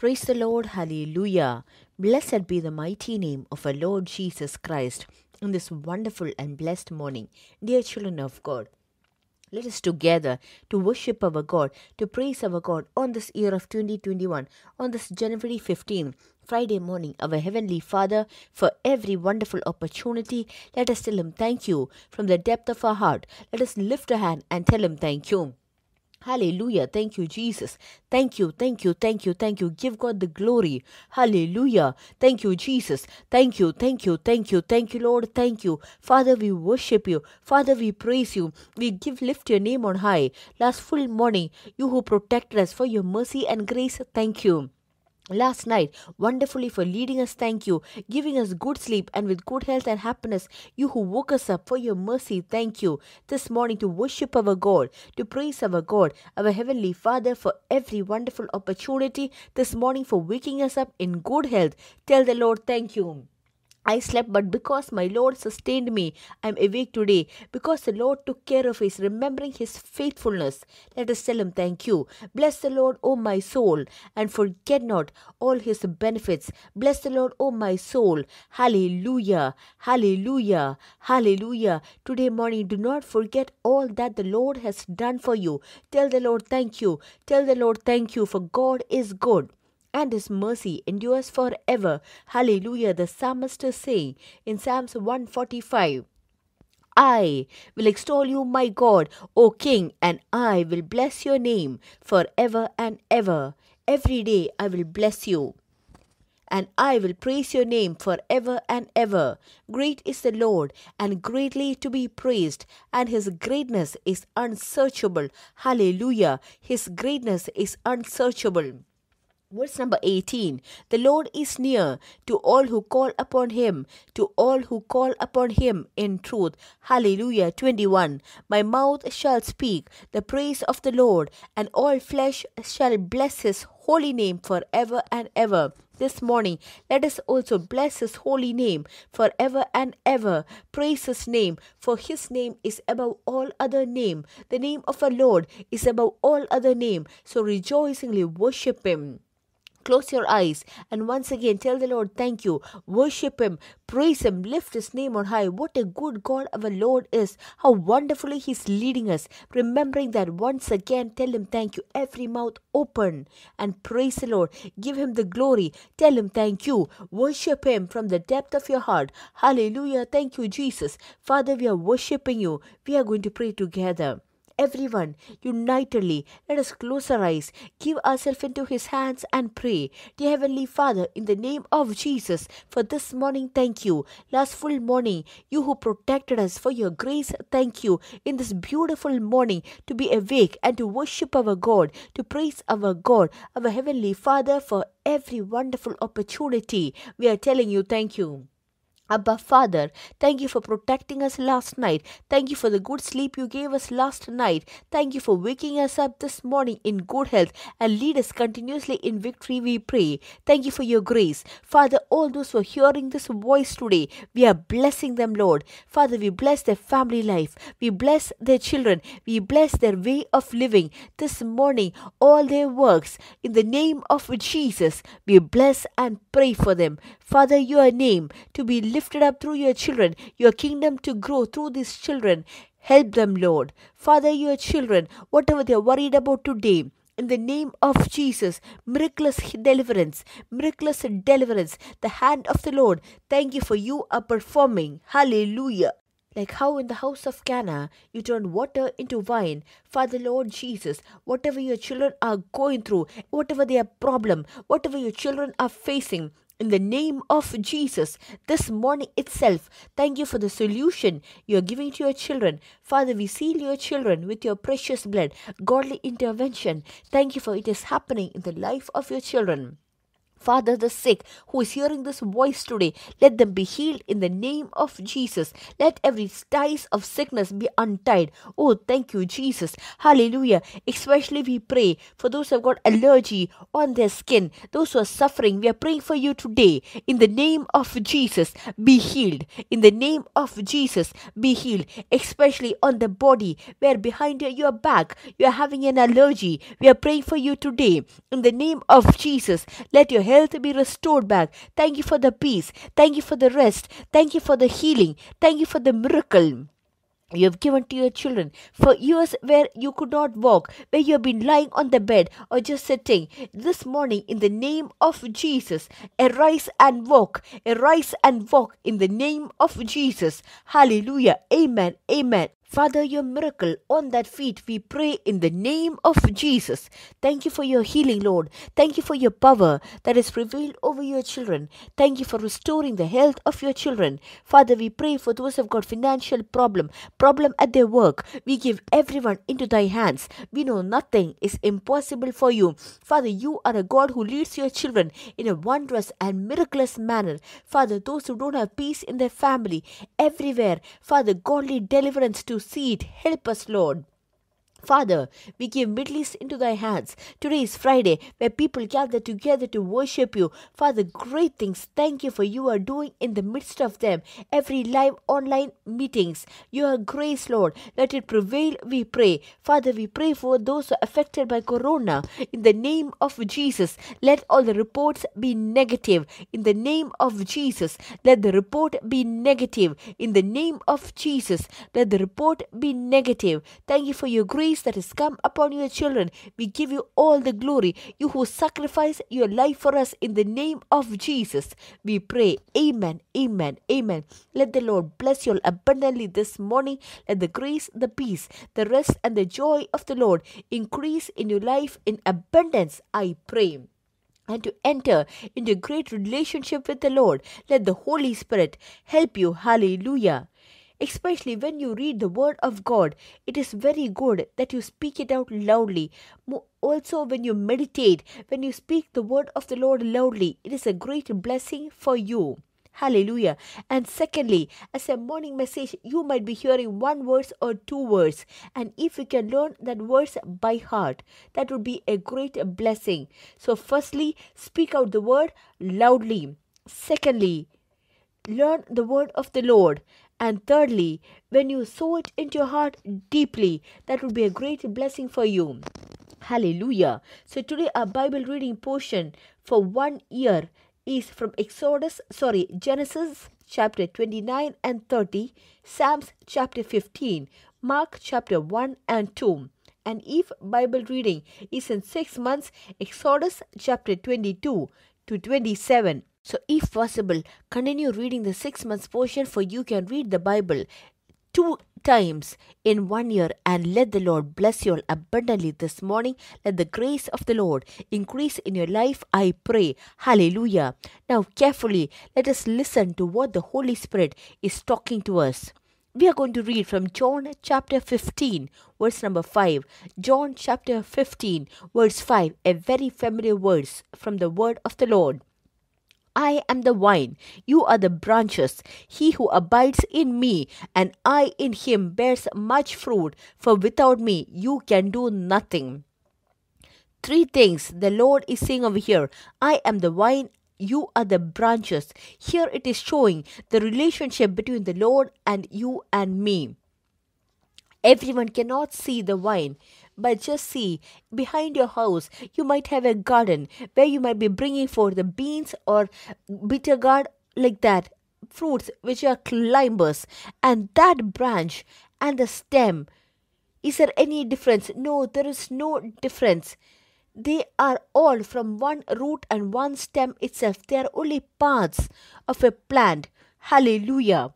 Praise the Lord, hallelujah. Blessed be the mighty name of our Lord Jesus Christ in this wonderful and blessed morning. Dear children of God, let us together to worship our God, to praise our God on this year of 2021, on this January 15th, Friday morning, our Heavenly Father, for every wonderful opportunity. Let us tell Him thank you from the depth of our heart. Let us lift a hand and tell Him thank you. Hallelujah. Thank you, Jesus. Thank you, thank you, thank you, thank you. Give God the glory. Hallelujah. Thank you, Jesus. Thank you, thank you, thank you, thank you, Lord. Thank you. Father, we worship you. Father, we praise you. We give lift your name on high. Last full morning, you who protected us for your mercy and grace, thank you last night wonderfully for leading us thank you giving us good sleep and with good health and happiness you who woke us up for your mercy thank you this morning to worship our god to praise our god our heavenly father for every wonderful opportunity this morning for waking us up in good health tell the lord thank you I slept, but because my Lord sustained me, I am awake today. Because the Lord took care of us, remembering his faithfulness. Let us tell him thank you. Bless the Lord, O my soul, and forget not all his benefits. Bless the Lord, O my soul. Hallelujah, hallelujah, hallelujah. Today morning, do not forget all that the Lord has done for you. Tell the Lord thank you. Tell the Lord thank you, for God is good and his mercy endures forever. Hallelujah, the psalmist say in Psalms 145. I will extol you, my God, O King, and I will bless your name forever and ever. Every day I will bless you, and I will praise your name forever and ever. Great is the Lord, and greatly to be praised, and his greatness is unsearchable. Hallelujah! His greatness is unsearchable. Verse number 18 The Lord is near to all who call upon him, to all who call upon him in truth. Hallelujah. 21 My mouth shall speak the praise of the Lord, and all flesh shall bless his holy name forever and ever. This morning, let us also bless his holy name forever and ever. Praise his name, for his name is above all other name. The name of our Lord is above all other name. So rejoicingly worship him. Close your eyes and once again tell the Lord, thank you. Worship Him, praise Him, lift His name on high. What a good God our Lord is. How wonderfully He's leading us. Remembering that once again, tell Him thank you. Every mouth open and praise the Lord. Give Him the glory. Tell Him thank you. Worship Him from the depth of your heart. Hallelujah. Thank you, Jesus. Father, we are worshiping you. We are going to pray together everyone, unitedly, let us close our eyes, give ourselves into His hands, and pray. Dear Heavenly Father, in the name of Jesus, for this morning, thank you. Last full morning, you who protected us for your grace, thank you. In this beautiful morning, to be awake and to worship our God, to praise our God, our Heavenly Father, for every wonderful opportunity. We are telling you, thank you. Abba Father, thank you for protecting us last night. Thank you for the good sleep you gave us last night. Thank you for waking us up this morning in good health and lead us continuously in victory, we pray. Thank you for your grace. Father, all those who are hearing this voice today, we are blessing them, Lord. Father, we bless their family life. We bless their children. We bless their way of living this morning, all their works. In the name of Jesus, we bless and pray for them. Father, your name to be lifted up through your children, your kingdom to grow through these children. Help them, Lord. Father, your children, whatever they are worried about today, in the name of Jesus, miraculous deliverance, miraculous deliverance, the hand of the Lord. Thank you for you are performing. Hallelujah. Like how in the house of Cana you turned water into wine, Father Lord Jesus, whatever your children are going through, whatever their problem, whatever your children are facing, in the name of Jesus, this morning itself, thank you for the solution you are giving to your children. Father, we seal your children with your precious blood, godly intervention. Thank you for it is happening in the life of your children. Father, the sick who is hearing this voice today, let them be healed in the name of Jesus. Let every ties of sickness be untied. Oh, thank you, Jesus. Hallelujah. Especially we pray for those who have got allergy on their skin, those who are suffering. We are praying for you today. In the name of Jesus, be healed. In the name of Jesus, be healed. Especially on the body, where behind your back you are having an allergy. We are praying for you today. In the name of Jesus, let your health be restored back. Thank you for the peace. Thank you for the rest. Thank you for the healing. Thank you for the miracle you have given to your children for years where you could not walk, where you have been lying on the bed or just sitting. This morning, in the name of Jesus, arise and walk, arise and walk in the name of Jesus. Hallelujah. Amen. Amen. Father, your miracle on that feet, we pray in the name of Jesus. Thank you for your healing, Lord. Thank you for your power that is revealed over your children. Thank you for restoring the health of your children. Father, we pray for those who have got financial problem, problem at their work. We give everyone into thy hands. We know nothing is impossible for you. Father, you are a God who leads your children in a wondrous and miraculous manner. Father, those who don't have peace in their family, everywhere, Father, godly deliverance to to see it. Help us, Lord. Father, we give Middle East into thy hands. Today is Friday, where people gather together to worship you. Father, great things thank you for you are doing in the midst of them. Every live online meetings, your grace, Lord, let it prevail, we pray. Father, we pray for those affected by corona. In the name of Jesus, let all the reports be negative. In the name of Jesus, let the report be negative. In the name of Jesus, let the report be negative. Thank you for your grace grace that has come upon your children. We give you all the glory, you who sacrifice your life for us in the name of Jesus. We pray. Amen. Amen. Amen. Let the Lord bless you all abundantly this morning. Let the grace, the peace, the rest, and the joy of the Lord increase in your life in abundance. I pray and to enter into a great relationship with the Lord. Let the Holy Spirit help you. Hallelujah especially when you read the Word of God. It is very good that you speak it out loudly. Also, when you meditate, when you speak the Word of the Lord loudly, it is a great blessing for you. Hallelujah. And secondly, as a morning message, you might be hearing one verse or two words. And if you can learn that verse by heart, that would be a great blessing. So, firstly, speak out the word loudly. Secondly, learn the word of the Lord. And thirdly, when you sow it into your heart deeply, that would be a great blessing for you. Hallelujah. So today our Bible reading portion for one year is from Exodus, sorry, Genesis chapter 29 and 30, Psalms chapter 15, Mark chapter 1 and 2. And if Bible reading is in 6 months, Exodus chapter 22 to 27, so, if possible, continue reading the six months portion, for you can read the Bible two times in one year and let the Lord bless you all abundantly this morning. Let the grace of the Lord increase in your life, I pray. Hallelujah. Now, carefully, let us listen to what the Holy Spirit is talking to us. We are going to read from John chapter 15, verse number 5. John chapter 15, verse 5, a very familiar verse from the word of the Lord. I am the vine, you are the branches. He who abides in me and I in him bears much fruit, for without me you can do nothing. Three things the Lord is saying over here I am the vine, you are the branches. Here it is showing the relationship between the Lord and you and me. Everyone cannot see the vine, but just see, behind your house, you might have a garden where you might be bringing forth the beans or bitter gourd like that, fruits which are climbers, and that branch and the stem. Is there any difference? No, there is no difference. They are all from one root and one stem itself. They are only parts of a plant. Hallelujah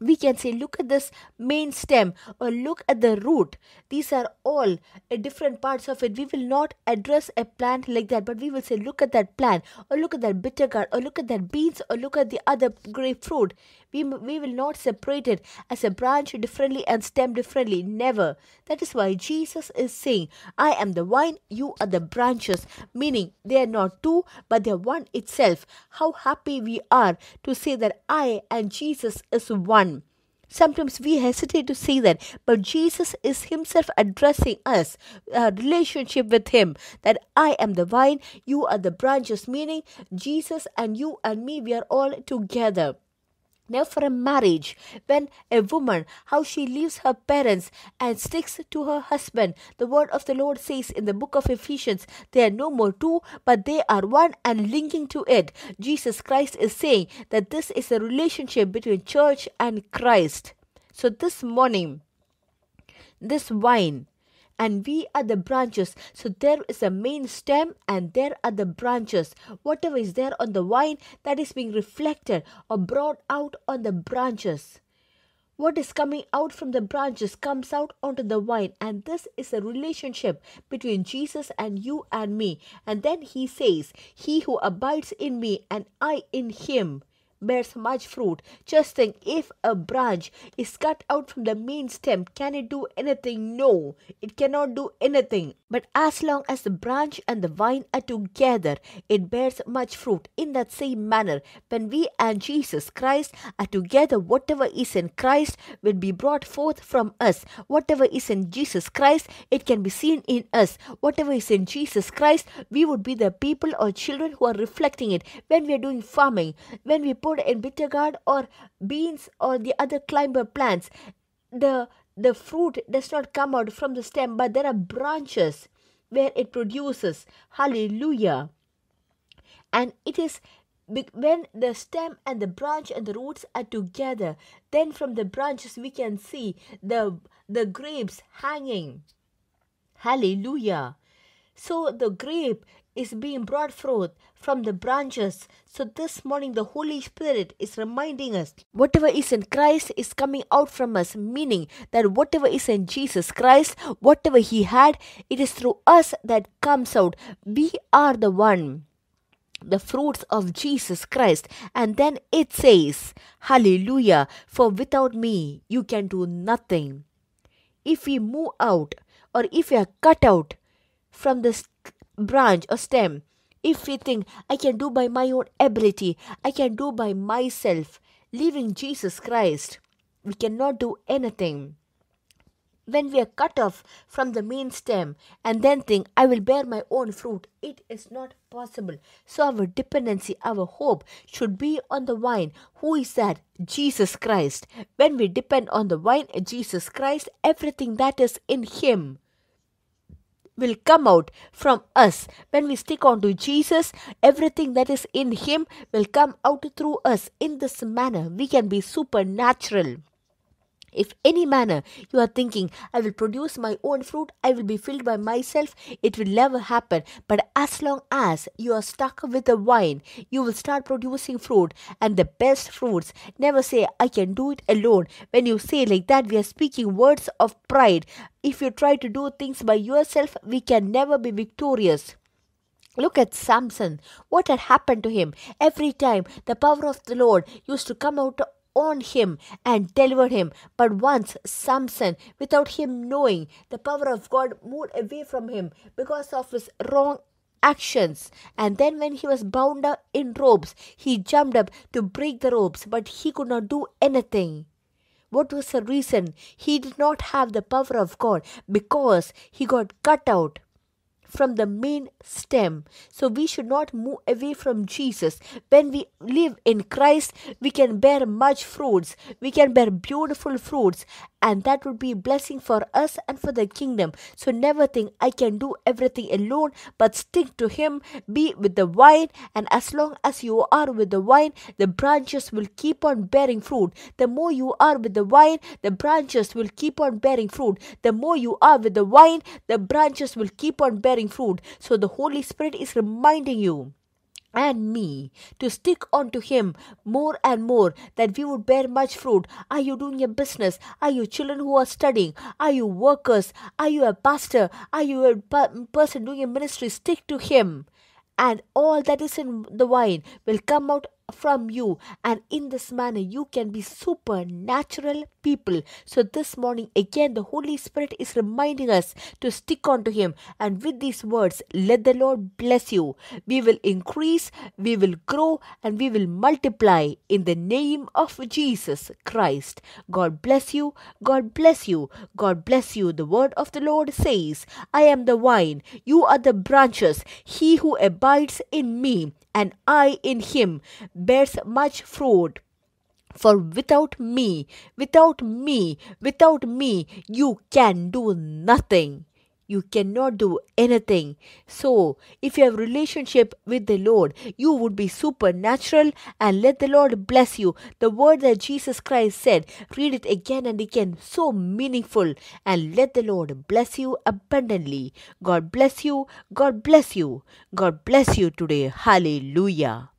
we can say look at this main stem or look at the root these are all uh, different parts of it we will not address a plant like that but we will say look at that plant or look at that bitter gourd or look at that beans or look at the other grapefruit we, we will not separate it as a branch differently and stem differently. Never. That is why Jesus is saying, I am the vine, you are the branches. Meaning, they are not two, but they are one itself. How happy we are to say that I and Jesus is one. Sometimes we hesitate to say that, but Jesus is Himself addressing us, our relationship with Him, that I am the vine, you are the branches, meaning Jesus and you and me, we are all together. Now, for a marriage, when a woman, how she leaves her parents and sticks to her husband, the word of the Lord says in the book of Ephesians, they are no more two, but they are one, and linking to it, Jesus Christ is saying that this is a relationship between church and Christ. So, this morning, this wine and we are the branches. So there is a main stem and there are the branches. Whatever is there on the vine that is being reflected or brought out on the branches. What is coming out from the branches comes out onto the vine, and this is a relationship between Jesus and you and me. And then he says, He who abides in me and I in him bears much fruit. Just think if a branch is cut out from the main stem, can it do anything? No, it cannot do anything. But as long as the branch and the vine are together, it bears much fruit. In that same manner, when we and Jesus Christ are together, whatever is in Christ will be brought forth from us. Whatever is in Jesus Christ, it can be seen in us. Whatever is in Jesus Christ, we would be the people or children who are reflecting it. When we are doing farming, when we put and in bittergourd or beans or the other climber plants. The, the fruit does not come out from the stem, but there are branches where it produces. Hallelujah. And it is when the stem and the branch and the roots are together, then from the branches we can see the, the grapes hanging. Hallelujah. So the grape is being brought forth from the branches. So this morning, the Holy Spirit is reminding us whatever is in Christ is coming out from us, meaning that whatever is in Jesus Christ, whatever He had, it is through us that comes out. We are the one. The fruits of Jesus Christ. And then it says, Hallelujah, for without me you can do nothing. If we move out or if we are cut out, from this branch or stem. If we think, I can do by my own ability, I can do by myself, leaving Jesus Christ, we cannot do anything. When we are cut off from the main stem and then think, I will bear my own fruit, it is not possible. So, our dependency, our hope should be on the vine. Who is that? Jesus Christ. When we depend on the vine, Jesus Christ, everything that is in Him will come out from us. When we stick on to Jesus, everything that is in Him will come out through us. In this manner, we can be supernatural. If any manner you are thinking, I will produce my own fruit, I will be filled by myself, it will never happen. But as long as you are stuck with the vine, you will start producing fruit and the best fruits. Never say, I can do it alone. When you say like that, we are speaking words of pride. If you try to do things by yourself, we can never be victorious. Look at Samson. What had happened to him? Every time the power of the Lord used to come out on him and delivered him. But once Samson, without him knowing, the power of God moved away from him because of his wrong actions. And then, when he was bound up in ropes, he jumped up to break the ropes, but he could not do anything. What was the reason? He did not have the power of God because he got cut out from the main stem. So we should not move away from Jesus. When we live in Christ, we can bear much fruits. We can bear beautiful fruits and that would be a blessing for us and for the kingdom. So never think I can do everything alone, but stick to Him, be with the vine, and as long as you are with the vine, the branches will keep on bearing fruit. The more you are with the vine, the branches will keep on bearing fruit. The more you are with the vine, the branches will keep on bearing fruit. So the Holy Spirit is reminding you and me to stick on to him more and more that we would bear much fruit. Are you doing your business? Are you children who are studying? Are you workers? Are you a pastor? Are you a person doing a ministry? Stick to him. And all that is in the vine will come out from you and in this manner you can be supernatural people so this morning again the holy spirit is reminding us to stick on to him and with these words let the lord bless you we will increase we will grow and we will multiply in the name of jesus christ god bless you god bless you god bless you the word of the lord says i am the vine you are the branches he who abides in me and I in him bears much fruit. For without me, without me, without me, you can do nothing you cannot do anything. So, if you have relationship with the Lord, you would be supernatural and let the Lord bless you. The word that Jesus Christ said, read it again and again, so meaningful. And let the Lord bless you abundantly. God bless you. God bless you. God bless you today. Hallelujah.